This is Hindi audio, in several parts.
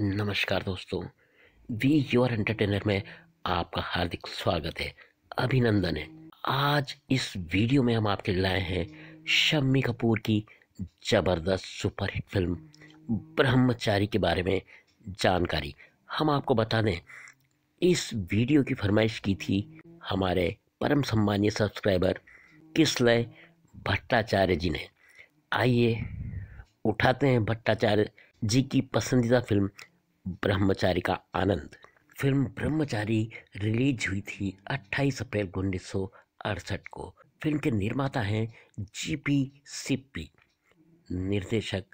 नमस्कार दोस्तों वी योर एंटरटेनर में आपका हार्दिक स्वागत है अभिनंदन है आज इस वीडियो में हम आपके लाए हैं शम्मी कपूर की ज़बरदस्त सुपरहिट फिल्म ब्रह्मचारी के बारे में जानकारी हम आपको बता दें इस वीडियो की फरमाइश की थी हमारे परम सम्मानीय सब्सक्राइबर किसलय भट्टाचार्य जी ने आइए उठाते हैं भट्टाचार्य जी की पसंदीदा फिल्म ब्रह्मचारी का आनंद फिल्म ब्रह्मचारी रिलीज हुई थी 28 अप्रैल उन्नीस को फिल्म के निर्माता हैं जी पी सिप्पी निर्देशक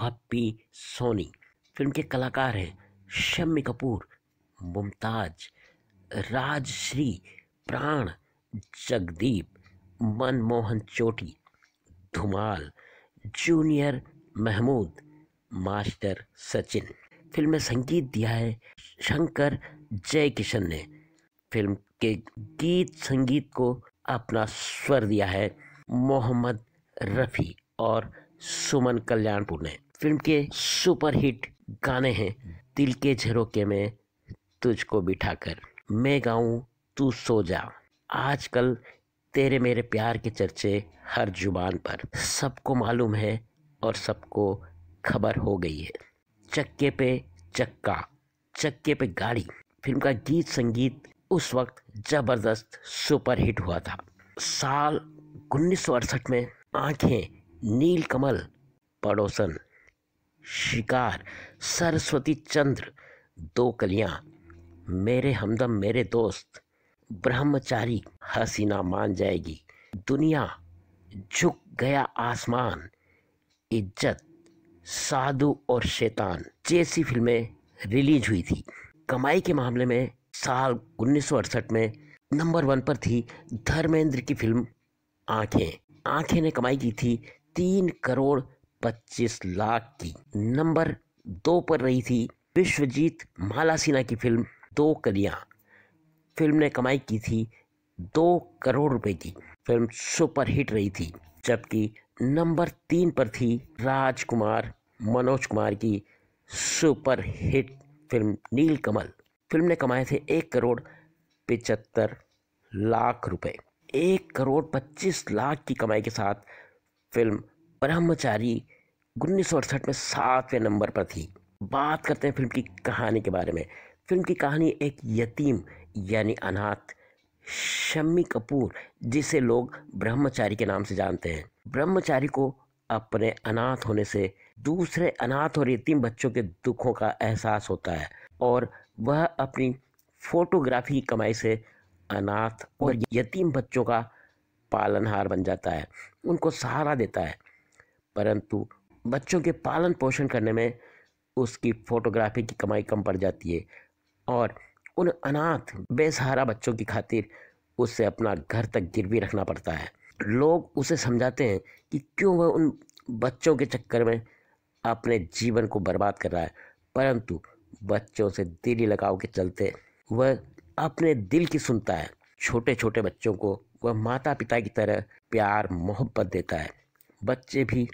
भप्पी सोनी फिल्म के कलाकार हैं शम्मी कपूर मुमताज राजश्री प्राण जगदीप मनमोहन चोटी Dhumal junior Mehmood master Sachin film में संगीत दिया है शंकर जय किशन ने फिल्म के गीत संगीत को अपना स्वर दिया है मोहम्मद रफ़ी और सुमन कल्याणपुर ने फिल्म के सुपरहिट गाने हैं दिल के झरोके में तुझको बिठाकर मैं गाऊं तू सो जा आजकल तेरे मेरे प्यार के चर्चे हर जुबान पर सबको मालूम है और सबको खबर हो गई है चक्के पे चक्का चक्के पे गाड़ी फिल्म का गीत संगीत उस वक्त जबरदस्त सुपरहिट हुआ था साल उन्नीस में आंखें नील कमल पड़ोसन शिकार सरस्वती चंद्र दो कलियां मेरे हमदम मेरे दोस्त ब्रह्मचारी हसीना मान जाएगी दुनिया झुक गया आसमान इज्जत साधु और शैतान जैसी फिल्में रिलीज हुई थी कमाई के मामले में साल उन्नीस में नंबर वन पर थी धर्मेंद्र की फिल्म आंखें आंखें ने कमाई की थी तीन करोड़ पच्चीस लाख की नंबर दो पर रही थी विश्वजीत माला सिन्हा की फिल्म दो कलिया फिल्म ने कमाई की थी दो करोड़ रुपए की फिल्म सुपरहिट रही थी जबकि नंबर तीन पर थी राजकुमार मनोज कुमार की super hit film Neel Kamal film ने कमाए थे एक करोड़ पिचहत्तर लाख रुपए एक करोड़ पच्चीस लाख की कमाई के साथ फिल्म ब्रह्मचारी उन्नीस सौ अड़सठ में सातवें नंबर पर थी बात करते हैं फिल्म की कहानी के बारे में फिल्म की कहानी एक यतीम यानी अनाथ शम्मी कपूर जिसे लोग ब्रह्मचारी के नाम से जानते हैं ब्रह्मचारी को अपने अनाथ होने से दूसरे अनाथ और यतीम बच्चों के दुखों का एहसास होता है और वह अपनी फोटोग्राफी की कमाई से अनाथ और यतीम बच्चों का पालनहार बन जाता है उनको सहारा देता है परंतु बच्चों के पालन पोषण करने में उसकी फ़ोटोग्राफी की कमाई कम पड़ जाती है और उन अनाथ बेसहारा बच्चों की खातिर उससे अपना घर तक गिरवी रखना पड़ता है लोग उसे समझाते हैं कि क्यों वह उन बच्चों के चक्कर में अपने जीवन को बर्बाद कर रहा है परंतु बच्चों से दिली लगाव के चलते वह अपने दिल की सुनता है छोटे छोटे बच्चों को वह माता पिता की तरह प्यार मोहब्बत देता है बच्चे भी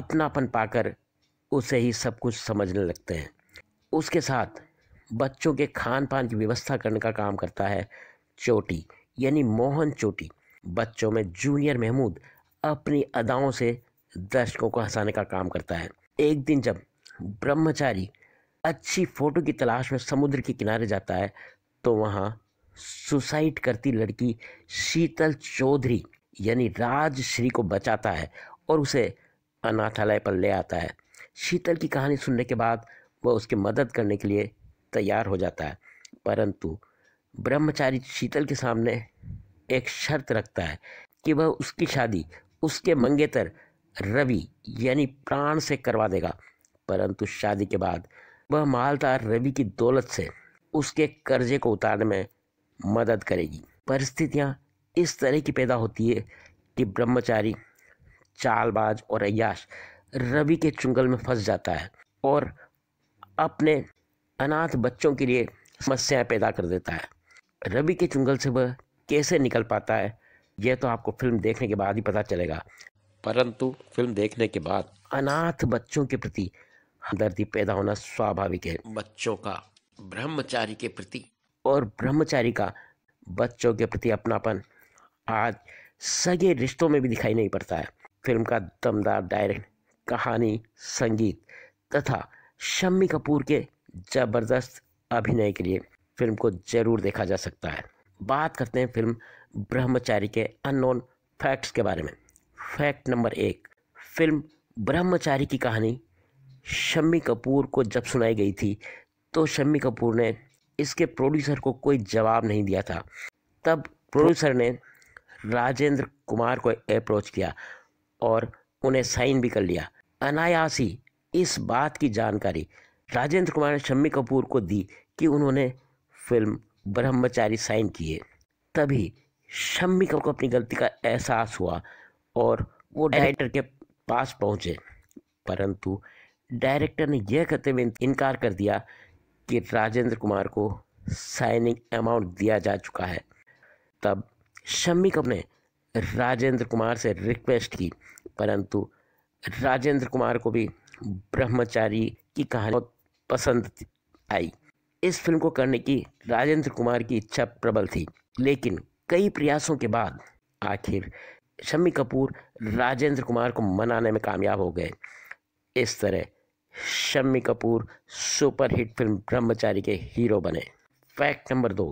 अपनापन पाकर उसे ही सब कुछ समझने लगते हैं उसके साथ बच्चों के खान पान की व्यवस्था करने का काम करता है चोटी यानी मोहन चोटी बच्चों में जूनियर महमूद अपनी अदाओं से दर्शकों को हंसाने का काम करता है एक दिन जब ब्रह्मचारी अच्छी फ़ोटो की तलाश में समुद्र के किनारे जाता है तो वहाँ सुसाइड करती लड़की शीतल चौधरी यानी राजश्री को बचाता है और उसे अनाथालय पर ले आता है शीतल की कहानी सुनने के बाद वह उसकी मदद करने के लिए तैयार हो जाता है परंतु ब्रह्मचारी शीतल के सामने एक शर्त रखता है कि वह उसकी शादी उसके मंगेतर रवि यानी प्राण से करवा देगा परंतु शादी के बाद वह मालदार रवि की दौलत से उसके कर्जे को उतारने में मदद करेगी परिस्थितियाँ इस तरह की पैदा होती है कि ब्रह्मचारी चालबाज और अयाश रवि के चुंगल में फंस जाता है और अपने अनाथ बच्चों के लिए समस्याएं पैदा कर देता है रवि के चुंगल से वह कैसे निकल पाता है यह तो आपको फिल्म देखने के बाद ही पता चलेगा परंतु फिल्म देखने के बाद अनाथ बच्चों के प्रति हमदर्दी पैदा होना स्वाभाविक है बच्चों का ब्रह्मचारी के प्रति और ब्रह्मचारी का बच्चों के प्रति अपनापन आज सगे रिश्तों में भी दिखाई नहीं पड़ता है फिल्म का दमदार डायरेक्ट कहानी संगीत तथा शम्मी कपूर के ज़बरदस्त अभिनय के लिए फिल्म को ज़रूर देखा जा सकता है बात करते हैं फिल्म ब्रह्मचारी के अननोन फैक्ट्स के बारे में फैक्ट नंबर एक फिल्म ब्रह्मचारी की कहानी शम्मी कपूर को जब सुनाई गई थी तो शम्मी कपूर ने इसके प्रोड्यूसर को कोई जवाब नहीं दिया था तब प्रोड्यूसर ने राजेंद्र कुमार को अप्रोच किया और उन्हें साइन भी कर लिया अनायास ही इस बात की जानकारी राजेंद्र कुमार ने शम्मी कपूर को दी कि उन्होंने फिल्म ब्रह्मचारी साइन किए तभी शम्मी कपूर को अपनी गलती का एहसास हुआ और वो डायरेक्टर के पास पहुंचे परंतु डायरेक्टर ने यह कहते हुए इनकार कर दिया कि राजेंद्र कुमार को साइनिंग अमाउंट दिया जा चुका है तब शम्मी कपूर ने राजेंद्र कुमार से रिक्वेस्ट की परंतु राजेंद्र कुमार को भी ब्रह्मचारी की कहानी पसंद आई इस फिल्म को करने की राजेंद्र कुमार की इच्छा प्रबल थी लेकिन कई प्रयासों के बाद आखिर शम्मी कपूर राजेंद्र कुमार को मनाने में कामयाब हो गए इस तरह शम्मी कपूर सुपरहिट फिल्म ब्रह्मचारी के हीरो बने फैक्ट नंबर दो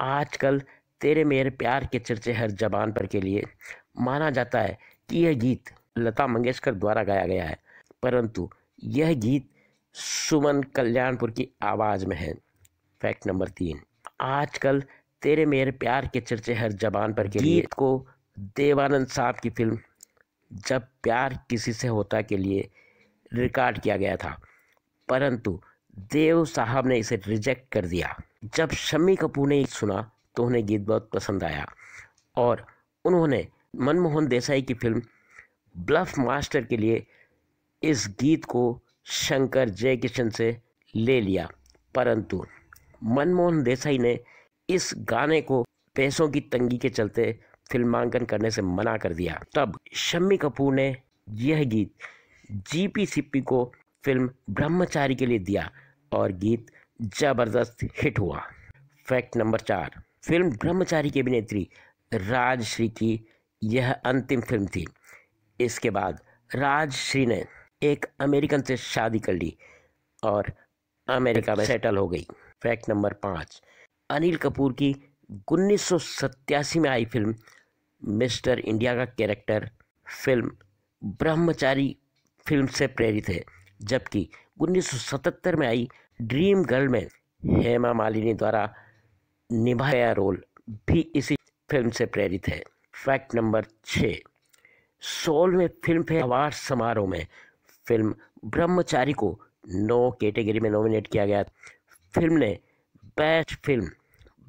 आजकल तेरे मेरे प्यार के चर्चे हर जबान पर के लिए माना जाता है कि यह गीत लता मंगेशकर द्वारा गाया गया है परंतु यह गीत सुमन कल्याणपुर की आवाज़ में है फैक्ट नंबर तीन आजकल तेरे मेरे प्यार के चर्चे हर जबान पर के लिए को देवानंद साहब की फिल्म जब प्यार किसी से होता के लिए रिकॉर्ड किया गया था परंतु देव साहब ने इसे रिजेक्ट कर दिया जब शम्मी कपूर ने सुना तो उन्हें गीत बहुत पसंद आया और उन्होंने मनमोहन देसाई की फिल्म ब्लफ मास्टर के लिए इस गीत को शंकर जयकिशन से ले लिया परंतु मनमोहन देसाई ने इस गाने को पैसों की तंगी के चलते फिल्मांकन करने से मना कर दिया तब शम्मी कपूर ने यह गीत जीपी सिप्पी को फिल्म ब्रह्मचारी के लिए दिया और गीत जबरदस्त हिट हुआ फैक्ट नंबर चार फिल्म ब्रह्मचारी की अभिनेत्री राजश्री की यह अंतिम फिल्म थी इसके बाद राजश्री ने एक अमेरिकन से शादी कर ली और अमेरिका में सेटल हो गई फैक्ट नंबर पाँच अनिल कपूर की उन्नीस में आई फिल्म मिस्टर इंडिया का कैरेक्टर फिल्म ब्रह्मचारी फिल्म से प्रेरित है जबकि 1977 में आई ड्रीम गर्ल में हेमा मालिनी द्वारा निभाया रोल भी इसी फिल्म से प्रेरित है फैक्ट नंबर छः सोलवें फिल्म फेयर अवार्ड समारोह में फिल्म ब्रह्मचारी को नौ कैटेगरी में नॉमिनेट किया गया फिल्म ने best film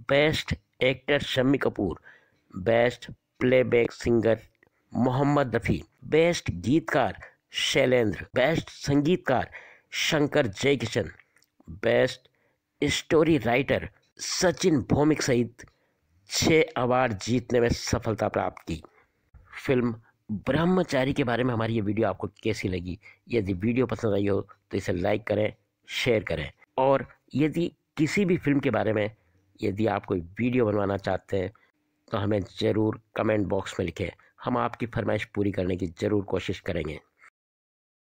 best actor Shammi Kapoor best playback singer Mohammed Rafi best गीतकार शैलेंद्र बेस्ट संगीतकार Shankar Jaikishan best story writer Sachin Bhaumik सहित छः अवार्ड जीतने में सफलता प्राप्त की फिल्म ब्रह्मचारी के बारे में हमारी ये वीडियो आपको कैसी लगी यदि वीडियो पसंद आई हो तो इसे लाइक करें शेयर करें और यदि किसी भी फिल्म के बारे में यदि आप कोई वीडियो बनवाना चाहते हैं तो हमें ज़रूर कमेंट बॉक्स में लिखें हम आपकी फरमाइश पूरी करने की ज़रूर कोशिश करेंगे